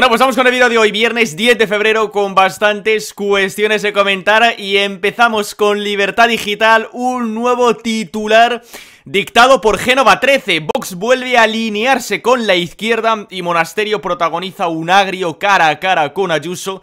Bueno, pues vamos con el vídeo de hoy, viernes 10 de febrero, con bastantes cuestiones de comentar y empezamos con Libertad Digital, un nuevo titular dictado por Génova 13. Vox vuelve a alinearse con la izquierda y Monasterio protagoniza un agrio cara a cara con Ayuso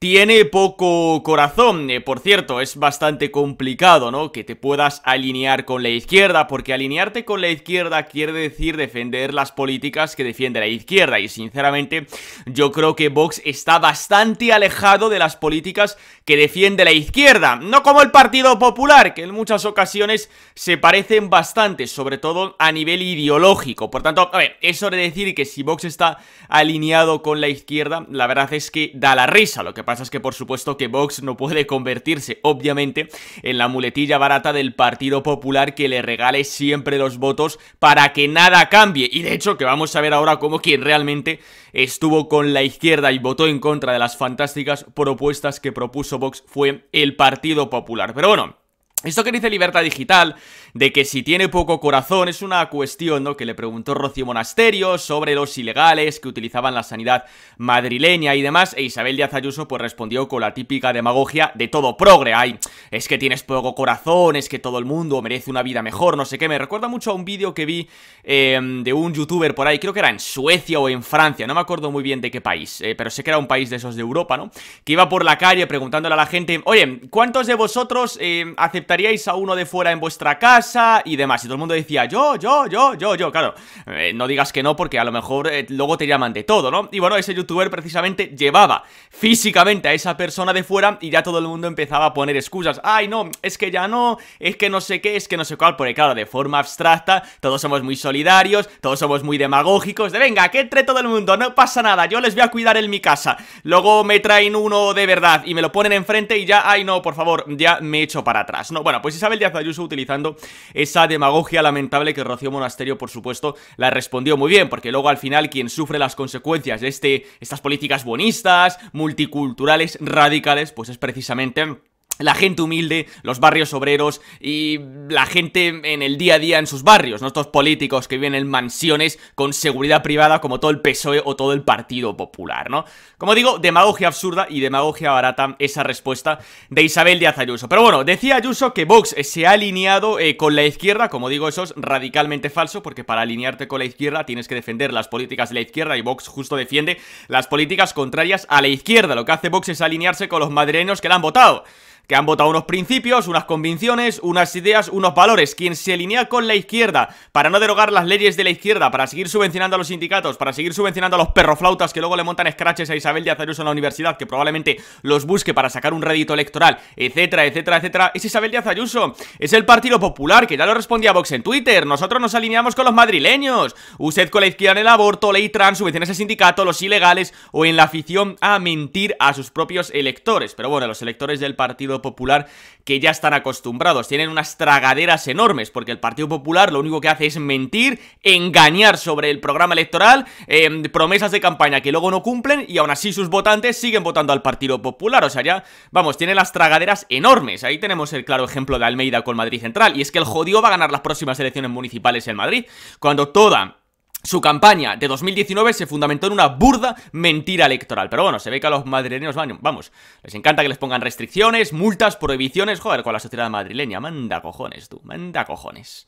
tiene poco corazón. Eh, por cierto, es bastante complicado, ¿no? Que te puedas alinear con la izquierda, porque alinearte con la izquierda quiere decir defender las políticas que defiende la izquierda. Y sinceramente, yo creo que Vox está bastante alejado de las políticas que defiende la izquierda. No como el Partido Popular, que en muchas ocasiones se parecen bastante, sobre todo a nivel ideológico. Por tanto, a ver, eso de decir que si Vox está alineado con la izquierda, la verdad es que da la risa lo que pasa es que por supuesto que Vox no puede convertirse, obviamente, en la muletilla barata del Partido Popular que le regale siempre los votos para que nada cambie. Y de hecho que vamos a ver ahora cómo quien realmente estuvo con la izquierda y votó en contra de las fantásticas propuestas que propuso Vox fue el Partido Popular. Pero bueno, esto que dice Libertad Digital, de que si tiene poco corazón, es una cuestión ¿no? que le preguntó Rocío Monasterio sobre los ilegales que utilizaban la sanidad madrileña y demás, e Isabel Díaz Ayuso pues respondió con la típica demagogia de todo progre, ay, es que tienes poco corazón, es que todo el mundo merece una vida mejor, no sé qué, me recuerda mucho a un vídeo que vi em, de un youtuber por ahí, creo que era en Suecia o en Francia, no me acuerdo muy bien de qué país, eh, pero sé que era un país de esos de Europa, ¿no? Que iba por la calle preguntándole a la gente, oye, ¿cuántos de vosotros em, estaríais a uno de fuera en vuestra casa y demás. Y todo el mundo decía, yo, yo, yo, yo, yo. Claro, eh, no digas que no porque a lo mejor eh, luego te llaman de todo, ¿no? Y bueno, ese youtuber precisamente llevaba físicamente a esa persona de fuera y ya todo el mundo empezaba a poner excusas. Ay, no, es que ya no, es que no sé qué, es que no sé cuál. Porque claro, de forma abstracta, todos somos muy solidarios, todos somos muy demagógicos. De venga, que entre todo el mundo, no pasa nada, yo les voy a cuidar en mi casa. Luego me traen uno de verdad y me lo ponen enfrente y ya, ay, no, por favor, ya me echo para atrás, ¿no? Bueno, pues Isabel Díaz Ayuso utilizando esa demagogia lamentable que Rocío Monasterio, por supuesto, la respondió muy bien, porque luego al final quien sufre las consecuencias de este, estas políticas bonistas, multiculturales, radicales, pues es precisamente la gente humilde, los barrios obreros y la gente en el día a día en sus barrios, ¿no? Estos políticos que viven en mansiones con seguridad privada como todo el PSOE o todo el Partido Popular, ¿no? Como digo, demagogia absurda y demagogia barata esa respuesta de Isabel Díaz Ayuso. Pero bueno, decía Ayuso que Vox se ha alineado eh, con la izquierda, como digo, eso es radicalmente falso porque para alinearte con la izquierda tienes que defender las políticas de la izquierda y Vox justo defiende las políticas contrarias a la izquierda. Lo que hace Vox es alinearse con los madrileños que la han votado que han votado unos principios, unas convicciones, unas ideas, unos valores. Quien se alinea con la izquierda para no derogar las leyes de la izquierda, para seguir subvencionando a los sindicatos, para seguir subvencionando a los perroflautas que luego le montan escraches a Isabel Díaz Ayuso en la universidad, que probablemente los busque para sacar un rédito electoral, etcétera, etcétera, etcétera, es Isabel Díaz Ayuso. Es el Partido Popular, que ya lo respondía Vox en Twitter. Nosotros nos alineamos con los madrileños. Usted con la izquierda en el aborto, ley trans, subvenciones a sindicato, los ilegales o en la afición a mentir a sus propios electores. Pero bueno, los electores del Partido Popular que ya están acostumbrados. Tienen unas tragaderas enormes porque el Partido Popular lo único que hace es mentir, engañar sobre el programa electoral, em, promesas de campaña que luego no cumplen y aún así sus votantes siguen votando al Partido Popular. O sea, ya, vamos, tienen las tragaderas enormes. Ahí tenemos el claro ejemplo de Almeida con Madrid Central. Y es que el jodido va a ganar las próximas elecciones municipales en Madrid. Cuando toda su campaña de 2019 se fundamentó en una burda mentira electoral. Pero bueno, se ve que a los madrileños, vamos, les encanta que les pongan restricciones, multas, prohibiciones. Joder, con la sociedad madrileña. Manda cojones, tú. Manda cojones.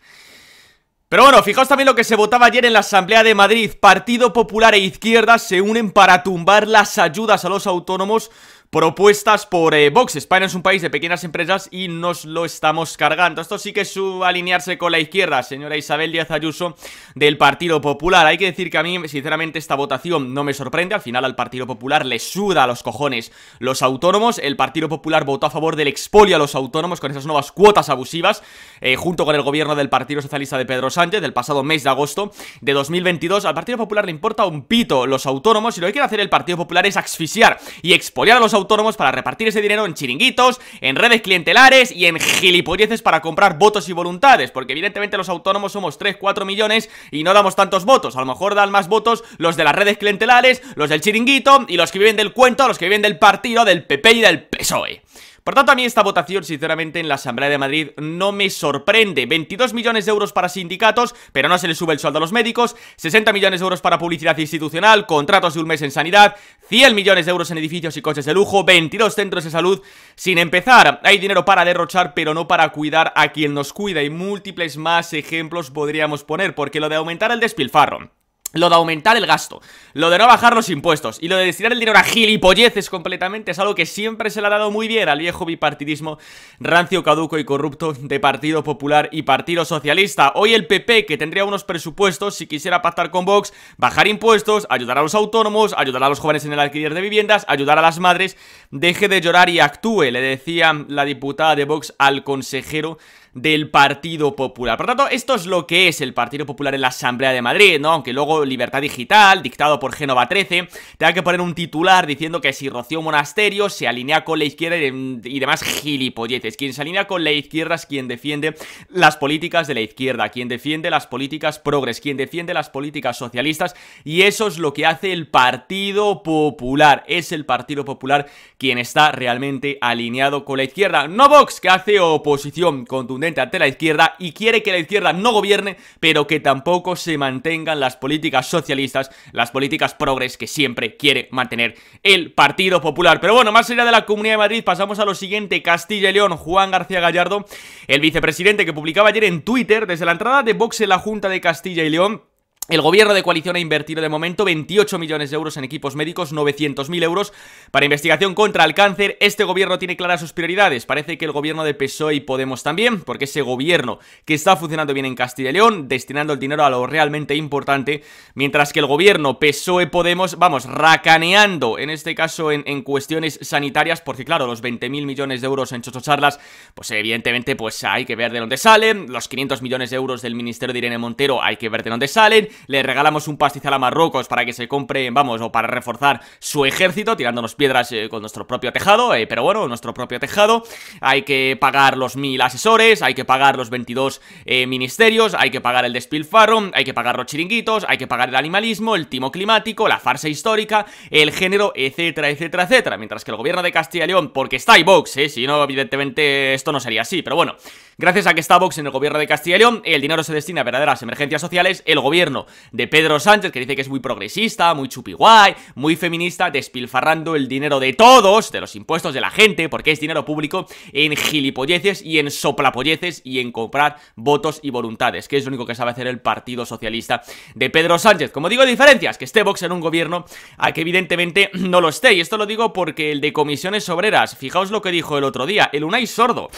Pero bueno, fijaos también lo que se votaba ayer en la Asamblea de Madrid. Partido Popular e Izquierda se unen para tumbar las ayudas a los autónomos propuestas por eh, Vox. España es un país de pequeñas empresas y nos lo estamos cargando. Esto sí que es su alinearse con la izquierda, señora Isabel Díaz Ayuso del Partido Popular. Hay que decir que a mí, sinceramente, esta votación no me sorprende. Al final al Partido Popular le suda a los cojones los autónomos. El Partido Popular votó a favor del expolio a los autónomos con esas nuevas cuotas abusivas, eh, junto con el gobierno del Partido Socialista de Pedro Sánchez del pasado mes de agosto de 2022. Al Partido Popular le importa un pito los autónomos y lo que quiere hacer el Partido Popular es asfixiar y expoliar a los autónomos autónomos para repartir ese dinero en chiringuitos, en redes clientelares y en gilipolleces para comprar votos y voluntades, porque evidentemente los autónomos somos 3, 4 millones y no damos tantos votos, a lo mejor dan más votos los de las redes clientelares, los del chiringuito y los que viven del cuento, los que viven del partido, del PP y del PSOE. Por tanto, a mí esta votación, sinceramente, en la Asamblea de Madrid no me sorprende. 22 millones de euros para sindicatos, pero no se le sube el sueldo a los médicos, 60 millones de euros para publicidad institucional, contratos de un mes en sanidad, 100 millones de euros en edificios y coches de lujo, 22 centros de salud sin empezar. Hay dinero para derrochar, pero no para cuidar a quien nos cuida y múltiples más ejemplos podríamos poner, porque lo de aumentar el despilfarro lo de aumentar el gasto, lo de no bajar los impuestos y lo de destinar el dinero a gilipolleces completamente es algo que siempre se le ha dado muy bien al viejo bipartidismo rancio, caduco y corrupto de Partido Popular y Partido Socialista. Hoy el PP, que tendría unos presupuestos si quisiera pactar con Vox, bajar impuestos, ayudar a los autónomos, ayudar a los jóvenes en el alquiler de viviendas, ayudar a las madres, deje de llorar y actúe, le decía la diputada de Vox al consejero del Partido Popular. Por lo tanto, esto es lo que es el Partido Popular en la Asamblea de Madrid, ¿no? Aunque luego Libertad Digital, dictado por Génova 13, tenga que poner un titular diciendo que si Rocío Monasterio se alinea con la izquierda y demás gilipolleces, Quien se alinea con la izquierda es quien defiende las políticas de la izquierda, quien defiende las políticas progres, quien defiende las políticas socialistas y eso es lo que hace el Partido Popular. Es el Partido Popular quien está realmente alineado con la izquierda. No Vox, que hace oposición con tu ante la izquierda y quiere que la izquierda no gobierne, pero que tampoco se mantengan las políticas socialistas, las políticas progres que siempre quiere mantener el Partido Popular. Pero bueno, más allá de la Comunidad de Madrid, pasamos a lo siguiente, Castilla y León, Juan García Gallardo, el vicepresidente que publicaba ayer en Twitter, desde la entrada de Vox en la Junta de Castilla y León, el gobierno de coalición ha invertido de momento 28 millones de euros en equipos médicos, 900.000 euros para investigación contra el cáncer. Este gobierno tiene claras sus prioridades. Parece que el gobierno de PSOE y Podemos también, porque ese gobierno que está funcionando bien en Castilla y León, destinando el dinero a lo realmente importante, mientras que el gobierno PSOE-Podemos, vamos, racaneando, en este caso en, cuestiones sanitarias, porque claro, los 20.000 millones de euros en Chochocharlas, pues evidentemente pues hay que ver de dónde salen, los 500 millones de euros del Ministerio de Irene Montero hay que ver de dónde salen, le regalamos un pastizal a Marruecos para que se compre, vamos, o para reforzar su ejército, tirándonos piedras eh, con nuestro propio tejado, eh, pero bueno, nuestro propio tejado, hay que pagar los mil asesores, hay que pagar los 22 eh, ministerios, hay que pagar el despilfarro, hay que pagar los chiringuitos, hay que pagar el animalismo, el timo climático, la farsa histórica, el género, etcétera, etcétera, etcétera, mientras que el gobierno de Castilla y León, porque está Vox, si no, evidentemente esto no sería así, pero bueno, gracias a que está Vox en el gobierno de Castilla y León, el dinero se destina a verdaderas emergencias sociales, el gobierno de Pedro Sánchez, que dice que es muy progresista, muy chupiguay, muy feminista, despilfarrando el dinero de todos, de los impuestos de la gente, porque es dinero público, en gilipolleces y en soplapolleces y en comprar votos y voluntades, que es lo único que sabe hacer el Partido Socialista de Pedro Sánchez. Como digo, diferencias, que esté Vox en un gobierno a que evidentemente no lo esté, y esto lo digo porque el de comisiones obreras, fijaos lo que dijo el otro día, el Unai Sordo,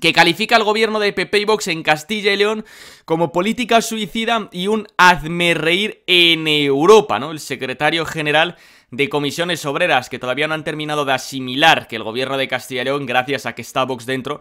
que califica al gobierno de Pepe y Vox en Castilla y León como política suicida y un reír en Europa, ¿no? El secretario general de comisiones obreras que todavía no han terminado de asimilar que el gobierno de Castilla y León, gracias a que está Vox dentro,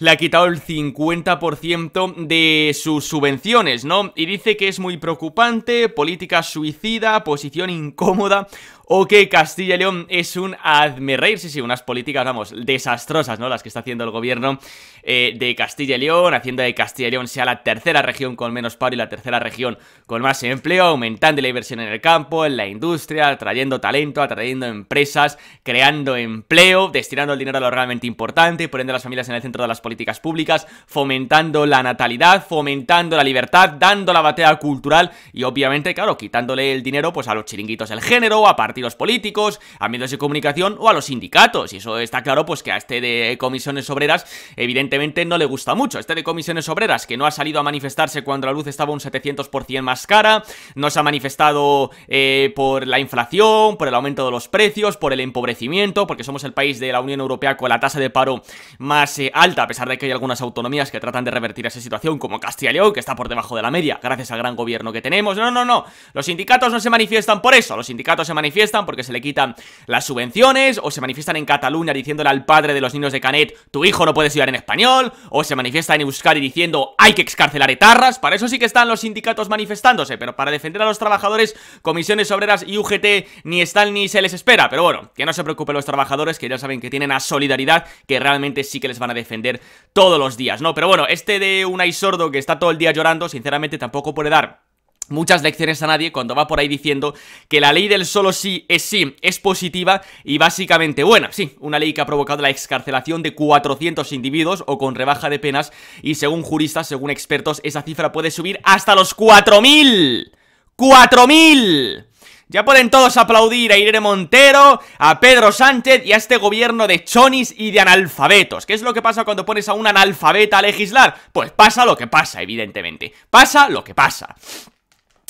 le ha quitado el 50% de sus subvenciones, ¿no? Y dice que es muy preocupante, política suicida, posición incómoda o que Castilla y León es un admirer, Sí, sí, unas políticas, vamos, desastrosas, ¿no? Las que está haciendo el gobierno eh, de Castilla y León, haciendo de Castilla y León sea la tercera región con menos paro y la tercera región con más empleo, aumentando la inversión en el campo, en la industria, atrayendo talento, atrayendo empresas, creando empleo, destinando el dinero a lo realmente importante, poniendo a las familias en el centro de las políticas políticas públicas, fomentando la natalidad, fomentando la libertad, dando la batalla cultural y obviamente, claro, quitándole el dinero pues a los chiringuitos del género, a partidos políticos, a medios de comunicación o a los sindicatos. Y eso está claro pues que a este de comisiones obreras evidentemente no le gusta mucho. Este de comisiones obreras que no ha salido a manifestarse cuando la luz estaba un 700% más cara, no se ha manifestado eh, por la inflación, por el aumento de los precios, por el empobrecimiento, porque somos el país de la Unión Europea con la tasa de paro más eh, alta, a pesar de que hay algunas autonomías que tratan de revertir esa situación, como Castilla y León, que está por debajo de la media, gracias al gran gobierno que tenemos. No, no, no. Los sindicatos no se manifiestan por eso. Los sindicatos se manifiestan porque se le quitan las subvenciones, o se manifiestan en Cataluña diciéndole al padre de los niños de Canet, tu hijo no puede estudiar en español, o se manifiesta en Euskadi diciendo, hay que excarcelar etarras. Para eso sí que están los sindicatos manifestándose, pero para defender a los trabajadores, comisiones obreras y UGT ni están ni se les espera. Pero bueno, que no se preocupen los trabajadores, que ya saben que tienen a solidaridad, que realmente sí que les van a defender todos los días, ¿no? Pero bueno, este de un Sordo que está todo el día llorando, sinceramente tampoco puede dar muchas lecciones a nadie cuando va por ahí diciendo que la ley del solo sí es sí es positiva y básicamente buena. Sí, una ley que ha provocado la excarcelación de 400 individuos o con rebaja de penas y según juristas, según expertos, esa cifra puede subir hasta los 4.000. ¡4.000! Ya pueden todos aplaudir a Irene Montero, a Pedro Sánchez y a este gobierno de chonis y de analfabetos. ¿Qué es lo que pasa cuando pones a un analfabeta a legislar? Pues pasa lo que pasa, evidentemente. Pasa lo que pasa.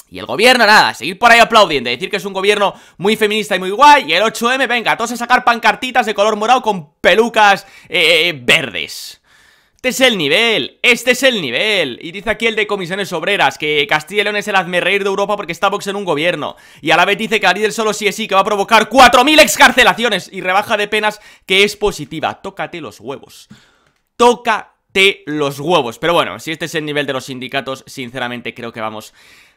Y el gobierno, nada, seguir por ahí aplaudiendo, decir que es un gobierno muy feminista y muy guay. Y el 8M, venga, todos a sacar pancartitas de color morado con pelucas eh, eh, verdes. Este es el nivel, este es el nivel Y dice aquí el de comisiones obreras Que Castilla y León es el hazme de Europa porque está boxeando en un gobierno Y a la vez dice que líder solo sí es sí Que va a provocar 4.000 excarcelaciones Y rebaja de penas que es positiva Tócate los huevos Tócate los huevos Pero bueno, si este es el nivel de los sindicatos Sinceramente creo que vamos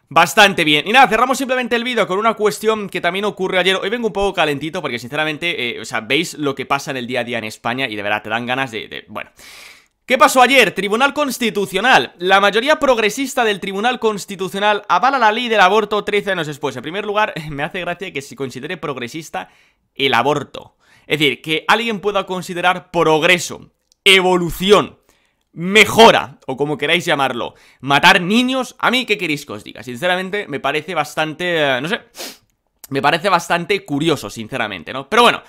Bastante bien. Y nada, cerramos simplemente el vídeo con una cuestión que también ocurre ayer. Hoy vengo un poco calentito porque sinceramente, eh, o sea, veis lo que pasa en el día a día en España y de verdad te dan ganas de, de bueno... ¿Qué pasó ayer? Tribunal Constitucional. La mayoría progresista del Tribunal Constitucional avala la ley del aborto 13 años después. En primer lugar, me hace gracia que se considere progresista el aborto. Es decir, que alguien pueda considerar progreso, evolución, mejora, o como queráis llamarlo, matar niños, a mí qué queréis que os diga. Sinceramente, me parece bastante... Eh, no sé... Me parece bastante curioso, sinceramente, ¿no? Pero bueno...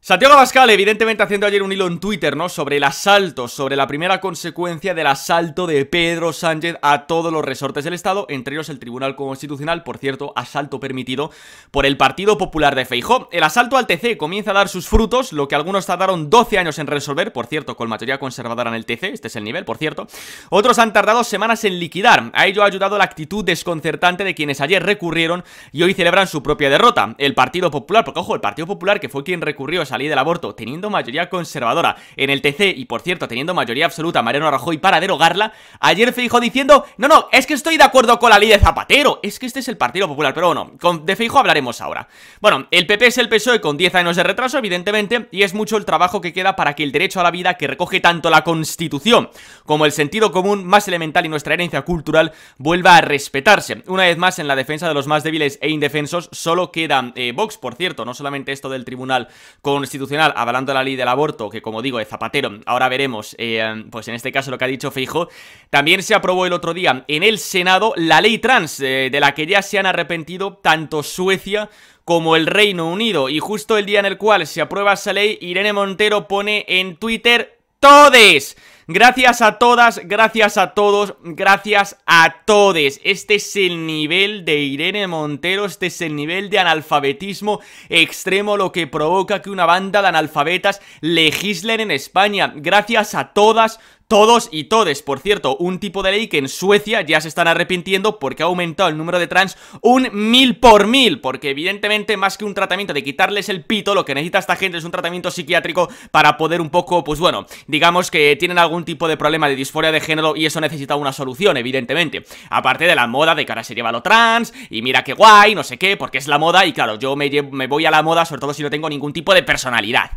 Santiago Pascal, evidentemente, haciendo ayer un hilo en Twitter, ¿no? Sobre el asalto, sobre la primera consecuencia del asalto de Pedro Sánchez a todos los resortes del Estado, entre ellos el Tribunal Constitucional, por cierto, asalto permitido por el Partido Popular de Feijó. El asalto al TC comienza a dar sus frutos, lo que algunos tardaron 12 años en resolver, por cierto, con mayoría conservadora en el TC, este es el nivel, por cierto. Otros han tardado semanas en liquidar. A ello ha ayudado la actitud desconcertante de quienes ayer recurrieron y hoy celebran su propia derrota. El Partido Popular, porque ojo, el Partido Popular, que fue quien recurrió Salí del aborto, teniendo mayoría conservadora en el TC y por cierto teniendo mayoría absoluta Mariano Rajoy para derogarla, ayer Feijo diciendo, no, no, es que estoy de acuerdo con la ley de Zapatero, es que este es el Partido Popular, pero bueno, con, de Feijo hablaremos ahora. Bueno, el PP es el PSOE con 10 años de retraso, evidentemente, y es mucho el trabajo que queda para que el derecho a la vida que recoge tanto la Constitución como el sentido común más elemental y nuestra herencia cultural vuelva a respetarse. Una vez más, en la defensa de los más débiles e indefensos, solo queda eh, Vox, por cierto, no solamente esto del tribunal con Constitucional avalando la ley del aborto, que como digo, es Zapatero, ahora veremos, eh, pues en este caso lo que ha dicho Feijo, también se aprobó el otro día en el Senado la ley trans, eh, de la que ya se han arrepentido tanto Suecia como el Reino Unido. Y justo el día en el cual se aprueba esa ley, Irene Montero pone en Twitter ¡Todes! Gracias a todas, gracias a todos, gracias a todes. Este es el nivel de Irene Montero, este es el nivel de analfabetismo extremo, lo que provoca que una banda de analfabetas legislen en España. Gracias a todas, todos y todes. Por cierto, un tipo de ley que en Suecia ya se están arrepintiendo porque ha aumentado el número de trans un mil por mil, porque evidentemente más que un tratamiento de quitarles el pito, lo que necesita esta gente es un tratamiento psiquiátrico para poder un poco, pues bueno, digamos que tienen algún tipo de problema de disforia de género y eso necesita una solución, evidentemente. Aparte de la moda de que ahora se lleva lo trans y mira qué guay, no sé qué, porque es la moda y claro, yo me, me voy a la moda sobre todo si no tengo ningún tipo de personalidad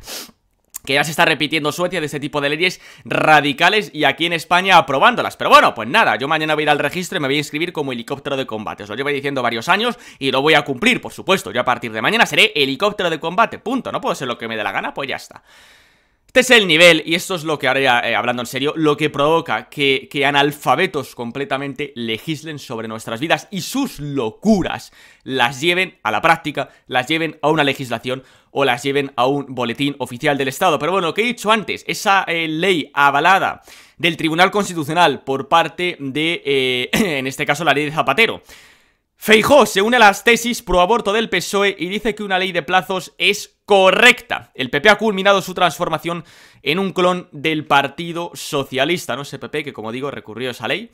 que ya se está repitiendo Suecia de este tipo de leyes radicales y aquí en España aprobándolas. Pero bueno, pues nada, yo mañana voy a ir al registro y me voy a inscribir como helicóptero de combate. Os lo llevo diciendo varios años y lo voy a cumplir, por supuesto. Yo a partir de mañana seré helicóptero de combate, punto. No puedo ser lo que me dé la gana, pues ya está. Este es el nivel, y esto es lo que ahora eh, hablando en serio, lo que provoca que, que, analfabetos completamente legislen sobre nuestras vidas y sus locuras las lleven a la práctica, las lleven a una legislación o las lleven a un boletín oficial del Estado. Pero bueno, lo que he dicho antes, esa eh, ley avalada del Tribunal Constitucional por parte de, eh, en este caso, la ley de Zapatero, Feijó se une a las tesis pro aborto del PSOE y dice que una ley de plazos es correcta. El PP ha culminado su transformación en un clon del Partido Socialista, ¿no? Ese PP que, como digo, recurrió a esa ley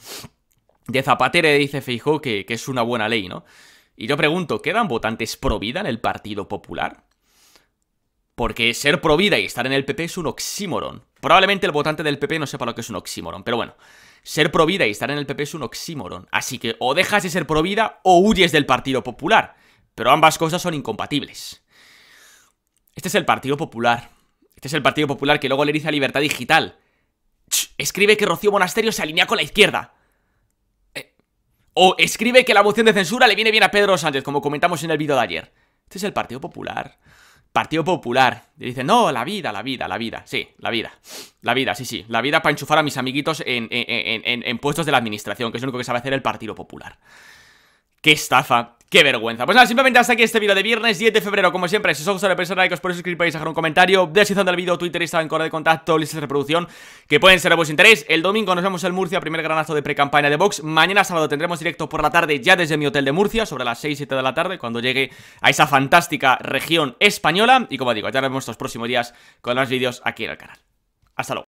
de Zapatero dice Feijó que, que, es una buena ley, ¿no? Y yo pregunto, ¿quedan votantes pro vida en el Partido Popular? Porque ser pro vida y estar en el PP es un oxímoron. Probablemente el votante del PP no sepa lo que es un oxímoron, pero bueno. Ser provida y estar en el PP es un oxímoron, así que o dejas de ser provida o huyes del Partido Popular, pero ambas cosas son incompatibles. Este es el Partido Popular. Este es el Partido Popular que luego le dice a Libertad Digital. escribe que Rocío Monasterio se alinea con la izquierda. Eh, o escribe que la moción de censura le viene bien a Pedro Sánchez, como comentamos en el vídeo de ayer. Este es el Partido Popular. Partido Popular. dice, no, la vida, la vida, la vida. Sí, la vida. La vida, sí, sí. La vida para enchufar a mis amiguitos en, en, en, en puestos de la administración, que es lo único que sabe hacer el Partido Popular. Qué estafa, Qué vergüenza Pues nada, simplemente hasta aquí este vídeo de viernes 10 de febrero Como siempre, si os ha gustado el os podéis suscribir, podéis dejar un comentario Descripción del vídeo, Twitter, Instagram, correo de contacto, listas de reproducción Que pueden ser de vuestro interés El domingo nos vemos en Murcia, primer granazo de pre-campaña de box Mañana sábado tendremos directo por la tarde ya desde mi hotel de Murcia Sobre las 6-7 de la tarde, cuando llegue a esa fantástica región española Y como digo, ya nos vemos los próximos días con más vídeos aquí en el canal Hasta luego